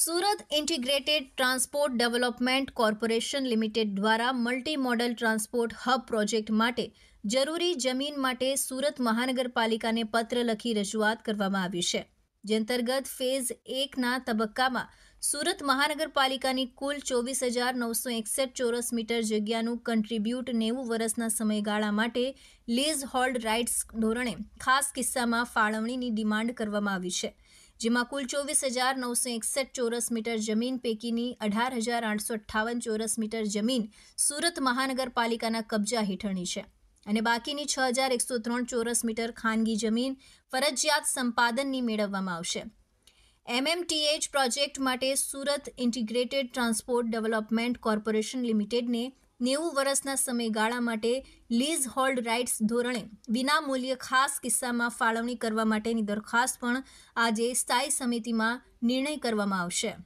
Surat integrated transport development corporation limited દ્વારા multi modal transport hub project માટે જરૂરી જમીન માટે સુરત મહાનગરપાલિકાને પત્ર લખી રજૂઆત કરવામાં આવી છે જે અંતર્ગત ફેઝ એકના તબક્કામાં સુરત મહાનગરપાલિકાની કુલ ચોવીસ હજાર નવસો એકસઠ ચોરસ મીટર જગ્યાનું કન્ટ્રીબ્યુટ નેવું વર્ષના સમયગાળા માટે લીઝ હોલ્ડ રાઇટ્સ ધોરણે ખાસ કિસ્સામાં ફાળવણીની ડિમાન્ડ કરવામાં આવી છે જેમાં કુલ ચોવીસ હજાર નવસો એકસઠ ચોરસ મીટર જમીન પૈકીની અઢાર હજાર આઠસો અઠ્ઠાવન ચોરસ મીટર જમીન સુરત મહાનગરપાલિકાના કબજા હેઠળની છે અને બાકીની છ હજાર એકસો ત્રણ ચોરસ મીટર ખાનગી જમીન ફરજિયાત સંપાદનની મેળવવામાં આવશે એમએમટીએચ પ્રોજેક્ટ માટે Surat integrated transport development corporation લિમિટેડને નેવું વર્ષના સમયગાળા માટે લીઝ હોલ્ડ રાઇટ્સ ધોરણે વિનામૂલ્યે ખાસ કિસ્સામાં ફાળવણી કરવા માટેની દરખાસ્ત પણ આજે સ્થાયી સમિતિમાં નિર્ણય કરવામાં આવશે